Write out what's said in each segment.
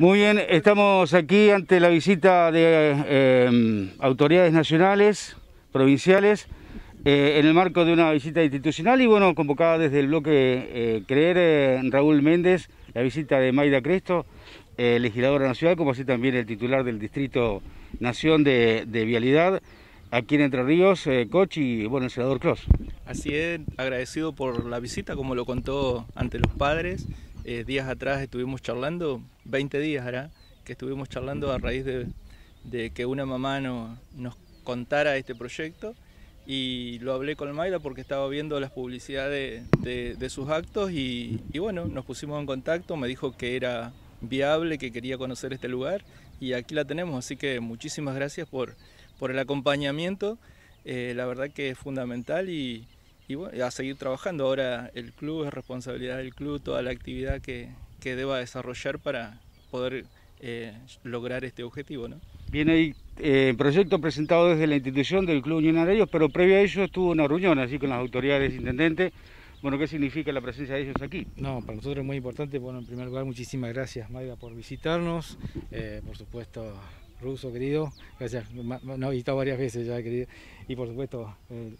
Muy bien, estamos aquí ante la visita de eh, autoridades nacionales, provinciales, eh, en el marco de una visita institucional y bueno, convocada desde el bloque eh, Creer, Raúl Méndez, la visita de Maida Cresto, legisladora nacional, como así también el titular del Distrito Nación de, Vialidad, aquí en Entre Ríos, Cochi y bueno, el senador Cross. Así es, agradecido por la visita, como lo contó ante los padres. Eh, días atrás estuvimos charlando, 20 días hará, que estuvimos charlando a raíz de, que una mamá nos contara este proyecto y lo hablé con Mayra porque estaba viendo las publicidades de, sus actos y, bueno, nos pusimos en contacto, me dijo que era viable, que quería conocer este lugar y aquí la tenemos, así que muchísimas gracias por, el acompañamiento, eh, la verdad que es fundamental y, y bueno, a seguir trabajando. Ahora el club es responsabilidad del club, toda la actividad que, que deba desarrollar para poder eh, lograr este objetivo. ¿no? Viene eh, ahí proyecto presentado desde la institución del Club Unión Arellos, pero previo a ello estuvo una reunión así con las autoridades intendentes. Bueno, ¿qué significa la presencia de ellos aquí? No, para nosotros es muy importante. Bueno, en primer lugar, muchísimas gracias, Mayra, por visitarnos. Eh, por supuesto, ruso querido, gracias, nos ha visitado varias veces ya querido, y por supuesto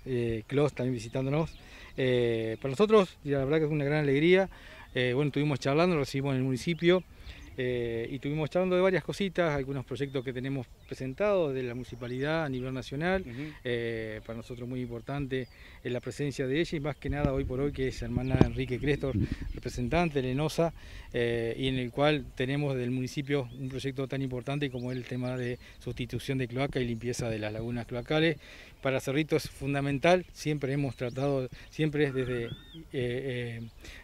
eh, eh también visitándonos. Eh, para nosotros, la verdad que es una gran alegría, eh, bueno, estuvimos charlando, lo recibimos en el municipio, y estuvimos charlando de varias cositas, algunos proyectos que tenemos presentado de la municipalidad a nivel nacional. Eh, para nosotros muy importante eh, la presencia de ella y más que nada hoy por hoy que es hermana Enrique Crestor, representante de Lenosa, eh, y en el cual tenemos del municipio un proyecto tan importante como el tema de sustitución de cloaca y limpieza de las lagunas cloacales. Para Cerrito es fundamental, siempre hemos tratado, siempre desde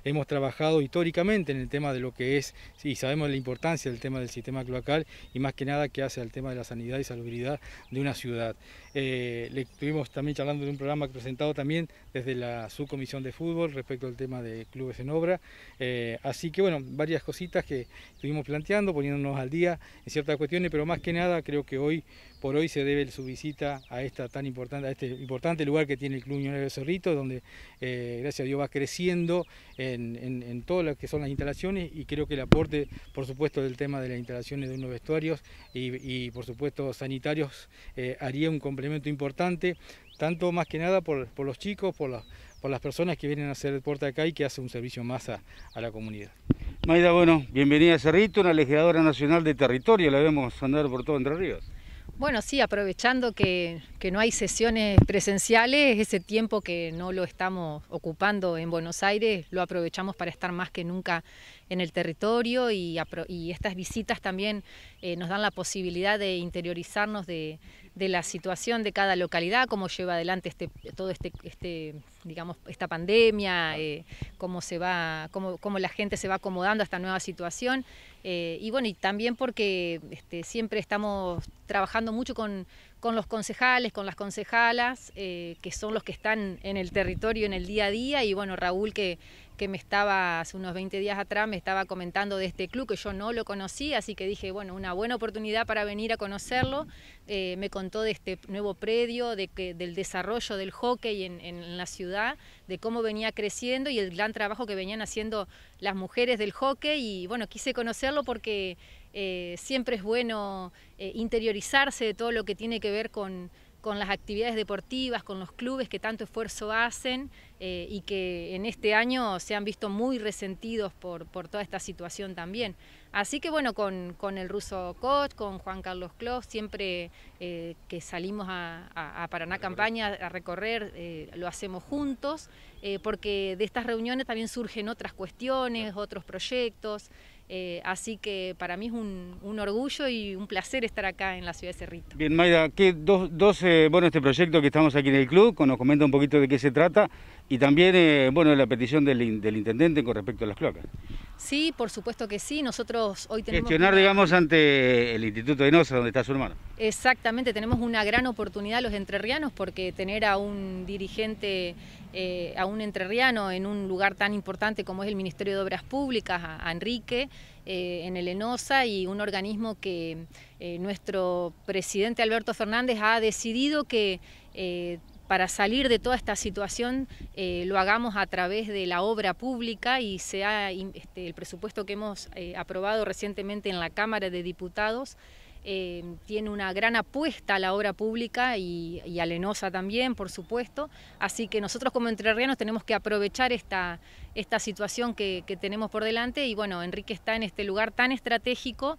hemos trabajado históricamente en el tema de lo que es, y sabemos la importancia del tema del sistema cloacal y más que nada que hace al tema de la sanidad sanidad y salubridad de una ciudad. Eh, le estuvimos también charlando de un programa presentado también desde la subcomisión de fútbol respecto al tema de clubes en obra. Eh, así que bueno, varias cositas que estuvimos planteando, poniéndonos al día en ciertas cuestiones, pero más que nada creo que hoy por hoy se debe su visita a esta tan importante, este importante lugar que tiene el Club Unión de Cerrito, donde eh, gracias a Dios va creciendo en, todas que son las instalaciones y creo que el aporte, por supuesto, del tema de las instalaciones de unos vestuarios y por supuesto estos sanitarios eh, haría un complemento importante, tanto más que nada por, los chicos, por, por, las personas que vienen a hacer el deporte acá y que hacen un servicio más a, a la comunidad. Maida, bueno, bienvenida a Cerrito, una legisladora nacional de territorio, la vemos andar por todo Entre Ríos. Bueno, sí, aprovechando que, que, no hay sesiones presenciales, ese tiempo que no lo estamos ocupando en Buenos Aires, lo aprovechamos para estar más que nunca en el territorio y, estas visitas también eh, nos dan la posibilidad de interiorizarnos de, de, la situación de cada localidad, cómo lleva adelante este, todo este, este digamos, esta pandemia, eh, cómo se va, cómo, cómo, la gente se va acomodando a esta nueva situación. Eh, y bueno, y también porque este, siempre estamos trabajando mucho con, con los concejales, con las concejalas, eh, que son los que están en el territorio en el día a día. Y bueno, Raúl, que, que me estaba hace unos 20 días atrás, me estaba comentando de este club que yo no lo conocía, así que dije, bueno, una buena oportunidad para venir a conocerlo. Eh, me contó de este nuevo predio, de que, del desarrollo del hockey en, en, la ciudad, de cómo venía creciendo y el gran trabajo que venían haciendo las mujeres del hockey. Y bueno, quise conocerlo porque eh, siempre es bueno eh, interiorizarse de todo lo que tiene que ver con, las actividades deportivas, con los clubes que tanto esfuerzo hacen eh, y que en este año se han visto muy resentidos por, toda esta situación también. Así que bueno, con, el ruso coach, con Juan Carlos Clos, siempre que salimos a, Paraná Campaña a recorrer, lo hacemos juntos, porque de estas reuniones también surgen otras cuestiones, otros proyectos. Eh, así que para mí es un, orgullo y un placer estar acá en la ciudad de Cerrito. Bien, Maida, ¿qué, dos, eh, bueno, este proyecto que estamos aquí en el club, nos comenta un poquito de qué se trata y también, eh, bueno, la petición del, intendente con respecto a las cloacas. Sí, por supuesto que sí. Nosotros hoy tenemos... Gestionar, digamos, ante el Instituto de Enosa, donde está su hermano. Exactamente, tenemos una gran oportunidad los entrerrianos porque tener a un dirigente, eh, a un entrerriano en un lugar tan importante como es el Ministerio de Obras Públicas, a, Enrique, eh, en el ENOSA y un organismo que nuestro presidente Alberto Fernández ha decidido que para salir de toda esta situación eh, lo hagamos a través de la obra pública y sea este, el presupuesto que hemos eh, aprobado recientemente en la Cámara de Diputados. Eh, tiene una gran apuesta a la obra pública y, y, a Lenosa también, por supuesto. Así que nosotros como entrerrianos tenemos que aprovechar esta, situación que tenemos por delante y bueno, Enrique está en este lugar tan estratégico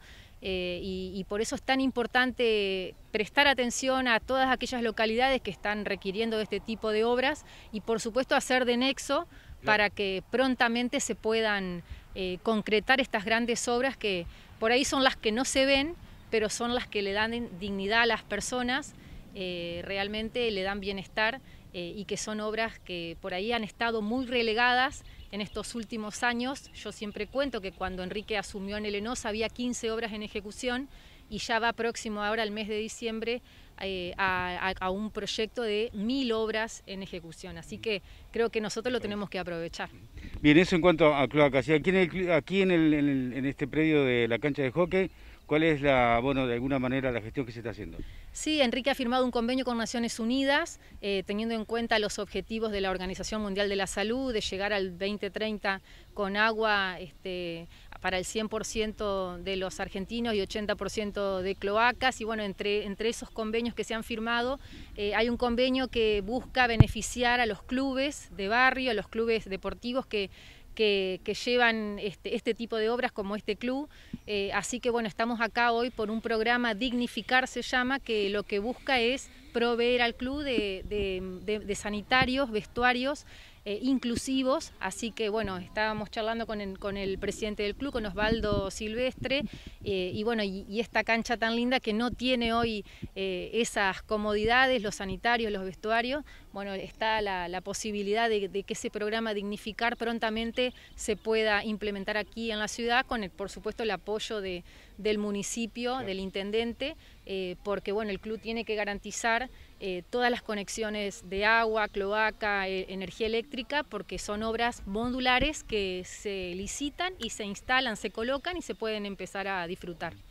eh, y, por eso es tan importante prestar atención a todas aquellas localidades que están requiriendo de este tipo de obras y por supuesto hacer de nexo para que prontamente se puedan eh, concretar estas grandes obras que por ahí son las que no se ven, pero son las que le dan dignidad a las personas, eh, realmente le dan bienestar. Eh, y que son obras que por ahí han estado muy relegadas en estos últimos años. Yo siempre cuento que cuando Enrique asumió en el ENOS había 15 obras en ejecución y ya va próximo ahora al mes de diciembre eh, a, un proyecto de mil obras en ejecución. Así que creo que nosotros lo tenemos que aprovechar. Bien, eso en cuanto a cloacas. Aquí, aquí en este predio de la cancha de hockey ¿Cuál es la, bueno, de alguna manera la gestión que se está haciendo? Sí, Enrique ha firmado un convenio con Naciones Unidas, eh, teniendo en cuenta los objetivos de la Organización Mundial de la Salud, de llegar al 2030 con agua este, para el 100% de los argentinos y 80% de cloacas. Y bueno, entre, entre esos convenios que se han firmado, eh, hay un convenio que busca beneficiar a los clubes de barrio, a los clubes deportivos que que, llevan este, este, tipo de obras como este club. Eh, así que bueno, estamos acá hoy por un programa Dignificar se llama, que lo que busca es proveer al club de sanitarios, vestuarios eh, inclusivos, así que bueno, estábamos charlando con el, presidente del club, con Osvaldo Silvestre, eh, y bueno, y, esta cancha tan linda que no tiene hoy eh, esas comodidades, los sanitarios, los vestuarios, bueno, está la, posibilidad de, que ese programa Dignificar prontamente se pueda implementar aquí en la ciudad, con por supuesto el apoyo de, del municipio, del intendente, porque bueno, el club tiene que garantizar eh, todas las conexiones de agua, cloaca, e, energía eléctrica, porque son obras modulares que se licitan y se instalan, se colocan y se pueden empezar a disfrutar.